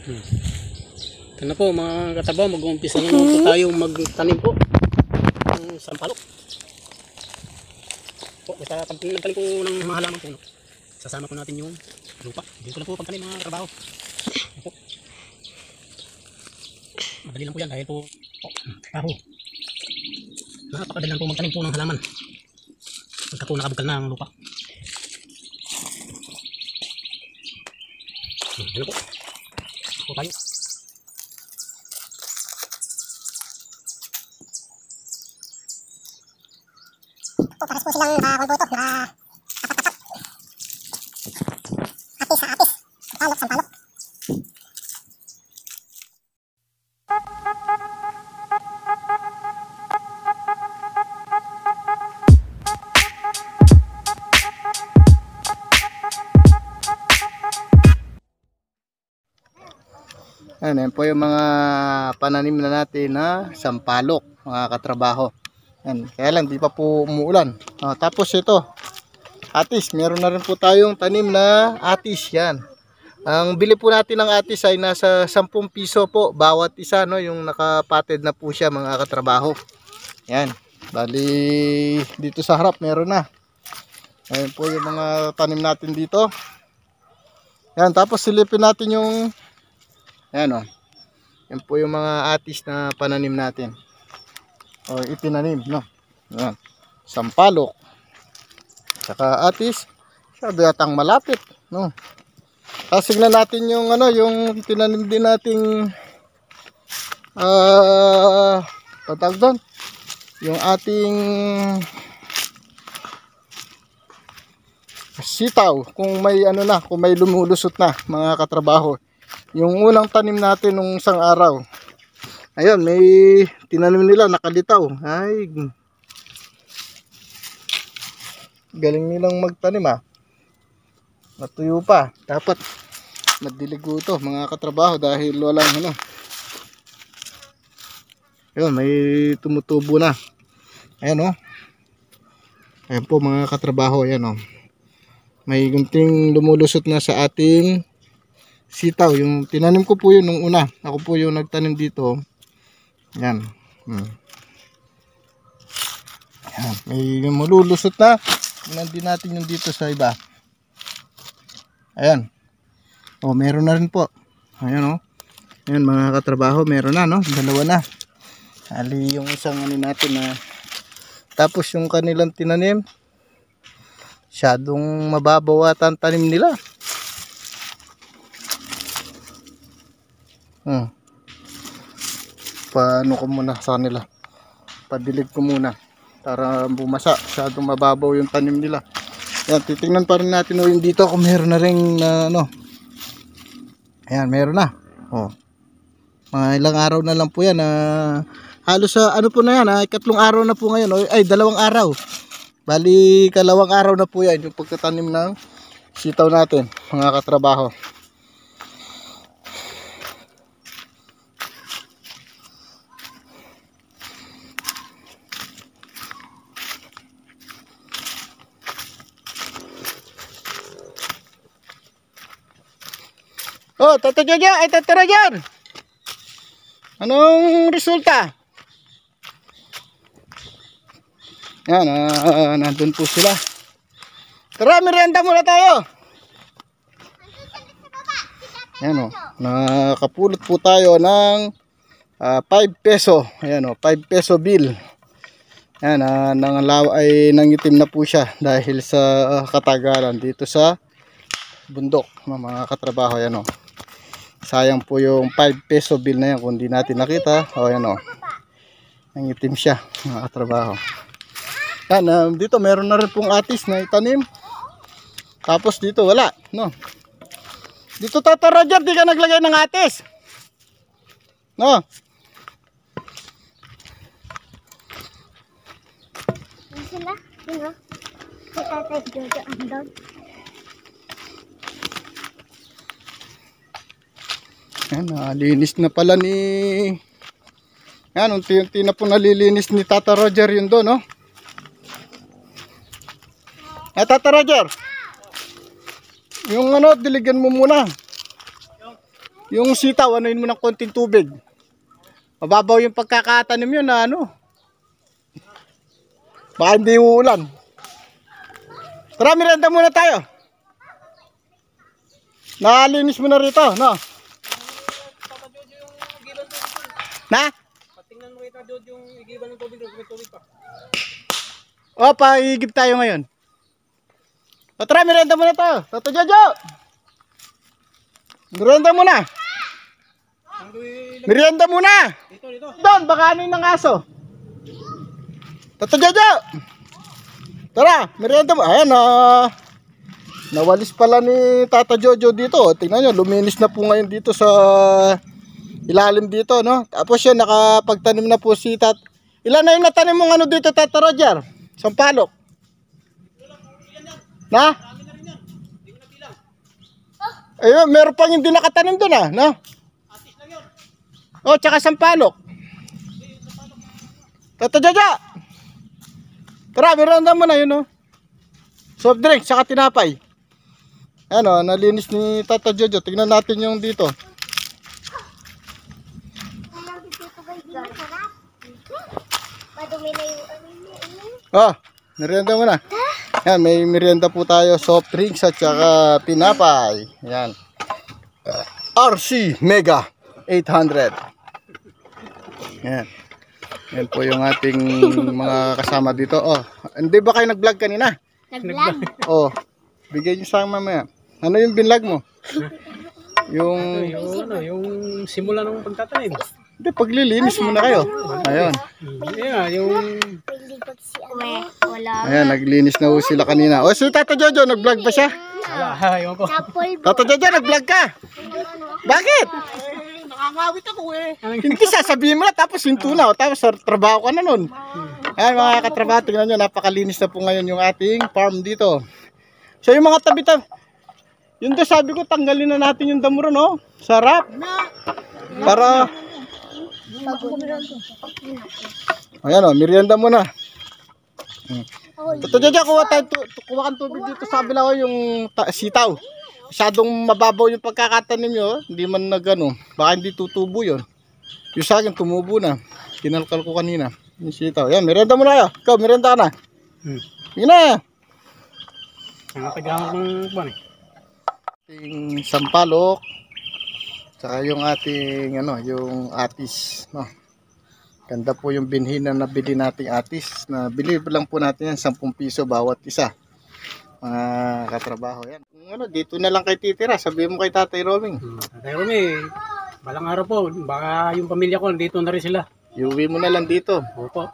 Hmm. Ito ano na po mga katabaw, mag-uumpisa na po tayo magtanim po ng sampalok. Po, basta pagtanim po ng mga halaman puno. Sasama po natin yung lupa. Dito na po pagtanim mga katabaw. Po. Madali lang po yan dahil po, po trabaho. Napakadali lang po magtanim po ng halaman. Pagka po nakabugal na ang lupa. Hmm, ano po? おかゆ。おかしこしなんだ、このことな。Ayan, ayan po yung mga pananim na natin na sampalok, mga katrabaho. Ayan, kaya lang di pa po umuulan. O, tapos ito, atis. Meron na rin po tayong tanim na atis. Yan. Ang bili po natin ng atis ay nasa 10 piso po bawat isa no yung nakapatid na po siya mga katrabaho. Yan. Bali dito sa harap meron na. Ayan po yung mga tanim natin dito. Yan tapos silipin natin yung Ayan o. Oh. Yan po yung mga atis na pananim natin. O itinanim, no? Ayan. Sampalok. Saka atis. Sabi yatang malapit, no? Tapos ah, tignan natin yung ano, yung tinanim din nating ah, uh, doon. Yung ating sitaw kung may ano na, kung may lumulusot na mga katrabaho yung unang tanim natin nung isang araw ayun may tinanim nila nakalitaw ay galing nilang magtanim ha ah. natuyo pa dapat madiligo to mga katrabaho dahil walang ano ayun may tumutubo na ayun oh. ayun po mga katrabaho ayun oh. may gunting lumulusot na sa ating sitaw. Yung tinanim ko po yun nung una. Ako po yung nagtanim dito. Yan. Hmm. Yan. May malulusot na. Tingnan din natin yung dito sa iba. Ayan. Oh, meron na rin po. Ayan oh. Ayan mga katrabaho, meron na no. Dalawa na. Ali yung isang ano natin na tapos yung kanilang tinanim. Syadong mababaw at ang tanim nila. Hmm. Paano ko muna sa nila? Padilig ko muna para bumasa. Masyadong mababaw yung tanim nila. Yan, titingnan pa rin natin oh, ulit dito kung meron na rin uh, ano. Ayan, meron na. Oh. Mga ilang araw na lang po yan. Uh, halos sa uh, ano po na yan, uh, ikatlong araw na po ngayon. Oh, ay, dalawang araw. Bali, kalawang araw na po yan yung pagtatanim ng sitaw natin, mga katrabaho. Oh, Tata Jojo, ay Tata Roger. Anong resulta? Yan, uh, nandun po sila. Tara, merienda muna tayo. Yan o, oh, nakapulot po tayo ng uh, ah, 5 peso. Ayan o, oh, 5 peso bill. Yan, uh, ah, nangalaw ay nangitim na po siya dahil sa uh, katagalan dito sa bundok ng mga katrabaho. Yan o. Oh sayang po yung 5 peso bill na yan kung di natin nakita o yan o ang itim siya nakatrabaho yan um, dito meron na rin pong atis na itanim tapos dito wala no dito tata Roger di ka naglagay ng atis no sila, you know, si Tatay Jojo ang Yan, nalinis na pala ni... Yan, unti-unti na po nalilinis ni Tata Roger yun doon, no? Oh. Eh, Tata Roger! Yung ano, diligan mo muna. Yung sitaw, anuin mo ng konting tubig. Mababaw yung pagkakatanim yun na ano. Baka hindi uulan. Tara, merenda muna tayo. Nalinis mo na rito, no? Dod, yung igiba ng tubig doon, may tubig pa. Opa, iigib tayo ngayon. O try, merenda muna tayo. Toto Jojo! Merenda muna! Merienda muna! Dito, dito. Doon, baka ano yung aso. Toto Jojo! Tara, merienda mo. Ayan o. Ah. Nawalis pala ni Tata Jojo dito. Tingnan nyo, luminis na po ngayon dito sa ilalim dito, no? Tapos yun, nakapagtanim na po si Tat. Ilan na yung natanim mong ano dito, Tata Roger? Sampalok? Na? Ayun, meron pang hindi nakatanim doon, ah, no? Atis lang yun. Oh, tsaka sampalok. Tata Jaja! Tara, meron na muna yun, no? Soft drink, tsaka tinapay. Ano, nalinis ni Tata Jojo. Tignan natin yung dito. Oh, merienda muna. Yan, may merienda po tayo. Soft drinks at saka pinapay. Yan. Ah, RC Mega 800. Yan. Yan po yung ating mga kasama dito. Oh, hindi ba kayo nag-vlog kanina? Nag-vlog. Oh, bigay niyo sa akin mamaya. Ano yung binlog mo? yung... Ano yung, ano, yung simula ng pagtatanim. Hindi, paglilinis muna kayo. Ayun. Yeah, yung ikot ano? Wala. Ayan, naglinis na ho sila kanina. O, oh, si Tata Jojo, nag-vlog pa siya? Wala, ayaw ko. Chapol Jojo, nag-vlog ka? Bakit? Nakangawit ako eh. Hindi sasabihin mo na, tapos hinto na. Oh, tapos trabaho ka na nun. Ayan mga katrabaho, tingnan nyo, napakalinis na po ngayon yung ating farm dito. So yung mga tabi-tabi, yun doon sabi ko, tanggalin na natin yung damo no? Sarap. Para... Ayan o, oh, merienda muna. Hmm. Ito dyan, kuha tayo, tu, kuha kang tubig dito Sabi kabila ko oh, yung sitaw. Masyadong mababaw yung pagkakatanim nyo, oh. hindi man na gano. Baka hindi tutubo yun. Yung sa akin, tumubo na. Kinalkal ko kanina. Yung sitaw. Yan, merenda mo na kayo. Ikaw, merenda ka na. Hmm. Yun na. Nakakagamot ng ban eh. Ating sampalok. Saka yung ating, ano, yung atis. No. Ganda po yung binhi na nabili nating atis. Na believe lang po natin yan, 10 piso bawat isa. Mga katrabaho yan. Ano, dito na lang kay titira. Sabi mo kay Tatay Roming. Hmm, Tatay Roming, balang eh, araw po. Baka yung pamilya ko, dito na rin sila. Iuwi mo na lang dito. Opo.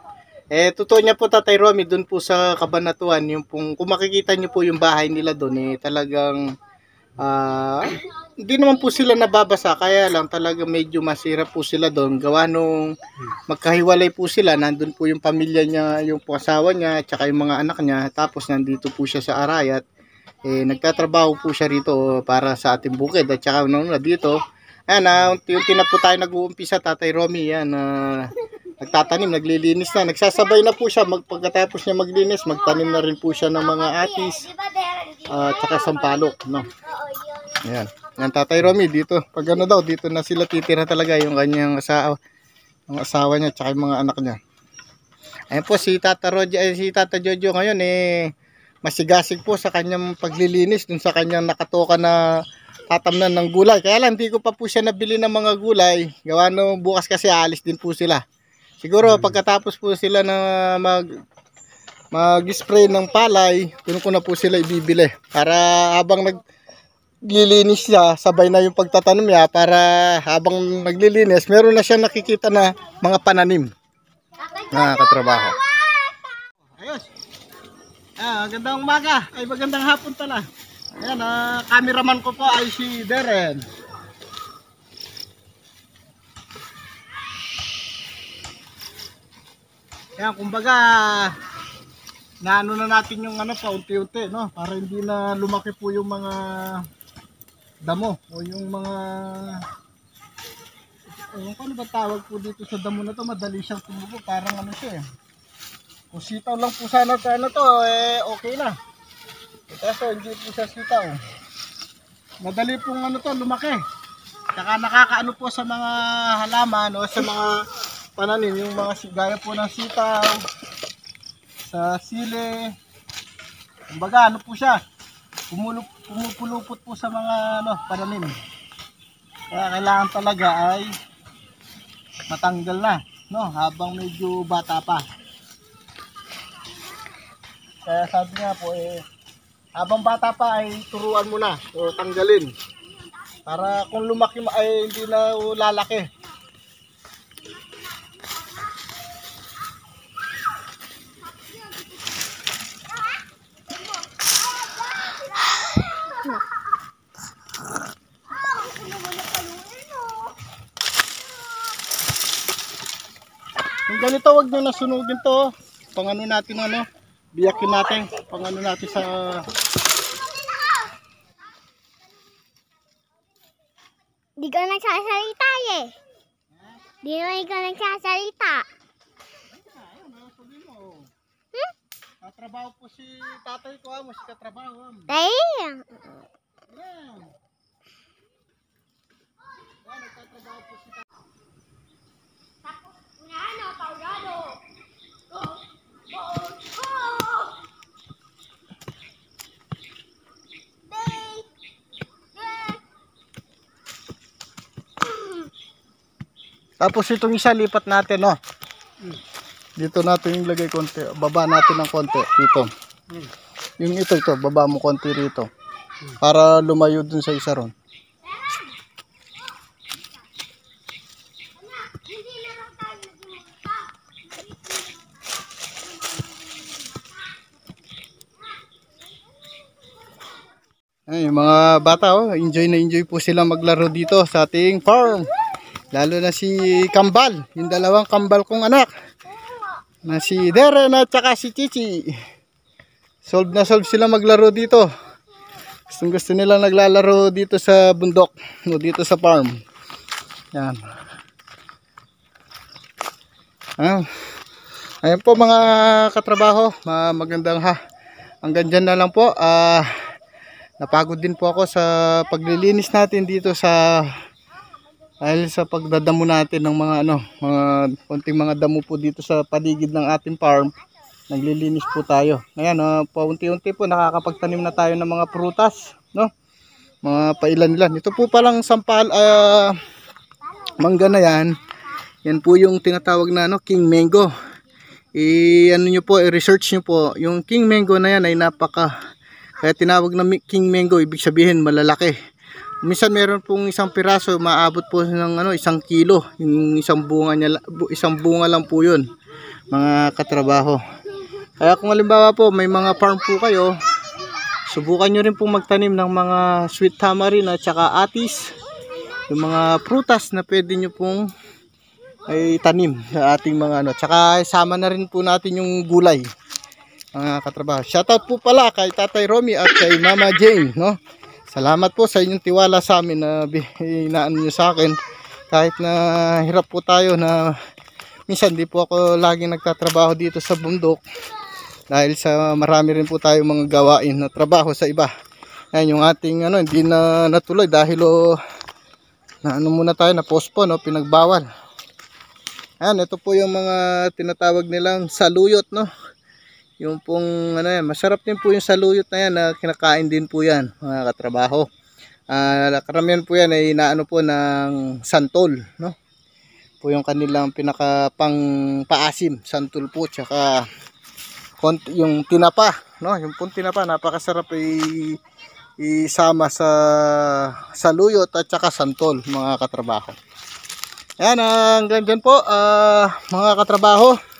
Eh, totoo niya po Tatay Romy, doon po sa Kabanatuan, yung pong, kung makikita niyo po yung bahay nila doon, eh, talagang Ah, uh, hindi naman po sila nababasa kaya lang talaga medyo masira po sila doon gawa nung magkahiwalay po sila nandun po yung pamilya niya yung asawa niya tsaka yung mga anak niya tapos nandito po siya sa Arayat eh, nagtatrabaho po siya rito para sa ating bukid at tsaka nung na dito ayan na ah, unti-unti na po tayo nag-uumpisa tatay Romy yan na ah, nagtatanim naglilinis na nagsasabay na po siya pagkatapos niya maglinis magtanim na rin po siya ng mga atis ah, at uh, tsaka sampalok no Ayan. Ang tatay Romy dito. Pag ano daw, dito na sila titira talaga yung kanyang asawa. Ang asawa niya tsaka yung mga anak niya. Ayun po si Tata, Roger, si Tata Jojo ngayon eh masigasig po sa kanyang paglilinis dun sa kanyang nakatoka na tatamnan ng gulay. Kaya lang hindi ko pa po siya nabili ng mga gulay. Gawa no bukas kasi aalis din po sila. Siguro hmm. pagkatapos po sila na mag mag-spray ng palay, doon ko na po sila ibibili para habang nag naglilinis siya, sabay na yung pagtatanim niya para habang naglilinis, meron na siya nakikita na mga pananim na katrabaho. Ayos. Ah, magandang umaga. Ay, magandang hapon pala. Ayan, ah, cameraman ko po ay si Darren. Ayan, kumbaga, naano na natin yung ano pa unti-unti, no? Para hindi na lumaki po yung mga damo o yung mga yung ano ba tawag po dito sa damo na to madali siyang tumubo parang ano siya eh kung sitaw lang po sana tayo ano na to eh okay na kaso hindi po siya sitaw madali pong ano to lumaki saka nakakaano po sa mga halaman o sa mga pananim yung mga gaya po ng sitaw sa sili kumbaga ano po siya kumulog pumupulupot po sa mga ano, paranim. Kaya kailangan talaga ay matanggal na, no, habang medyo bata pa. Kaya sabi nga po eh habang bata pa ay turuan mo na o tanggalin. Para kung lumaki ay hindi na lalaki. wag nyo na sunugin to. Oh. Pang ano natin ano. Biyakin natin. Pang ano natin sa... Di ka nagsasalita eh. Di naman ikaw nagsasalita. Hmm? Katrabaho po si tatay ko ha. Ah. Mas katrabaho ha. Ah. Dahil. Yeah. Yan, nagtatrabaho po si tatay. Hannah Colorado. Go, go, go! Tapos itong isa lipat natin, no? Dito natin yung lagay konti. Baba natin ng konti. Dito. Yung ito, ito. Baba mo konti rito. Para lumayo dun sa isa ron. yung mga bata oh, enjoy na enjoy po sila maglaro dito sa ating farm. Lalo na si Kambal, yung dalawang Kambal kong anak. Na si Deren at saka si Chichi. Solve na solve sila maglaro dito. Gustong gusto nila naglalaro dito sa bundok, no, dito sa farm. Yan. Ah. Ayan po mga katrabaho, magandang ha. Hanggang dyan na lang po. Ah, uh, napagod din po ako sa paglilinis natin dito sa dahil sa pagdadamo natin ng mga ano, mga konting mga damo po dito sa paligid ng ating farm. Naglilinis po tayo. ngayon uh, paunti-unti po nakakapagtanim na tayo ng mga prutas, no? Mga pailan nila Ito po palang sampal uh, mangga na 'yan. Yan po yung tinatawag na ano, king mango. I ano niyo po, i-research niyo po. Yung king mango na 'yan ay napaka kaya eh, tinawag na king mango, ibig sabihin malalaki. Minsan meron pong isang piraso, maabot po ng ano, isang kilo. Yung isang bunga, niya, isang bunga lang po yun, mga katrabaho. Kaya kung halimbawa po, may mga farm po kayo, subukan nyo rin pong magtanim ng mga sweet tamarind at saka atis. Yung mga prutas na pwede nyo pong ay tanim sa ating mga ano. Tsaka sama na rin po natin yung gulay mga katrabaho. Shoutout po pala kay Tatay Romy at kay Mama Jane, no? Salamat po sa inyong tiwala sa amin na binaan niyo sa akin. Kahit na hirap po tayo na minsan di po ako laging nagtatrabaho dito sa bundok dahil sa marami rin po tayo mga gawain na trabaho sa iba ayan yung ating ano hindi na natuloy dahil o oh, na ano muna tayo na postpone no pinagbawal ayan ito po yung mga tinatawag nilang saluyot no yung pong ano yan, masarap din po yung saluyot na yan na kinakain din po yan mga katrabaho. Uh, karamihan po yan ay inaano po ng santol, no? Po yung kanilang pinaka pang paasim, santol po tsaka yung tinapa, no? Yung pong tinapa napakasarap ay isama sa saluyot at tsaka santol mga katrabaho. Yan, hanggang dyan po uh, mga katrabaho.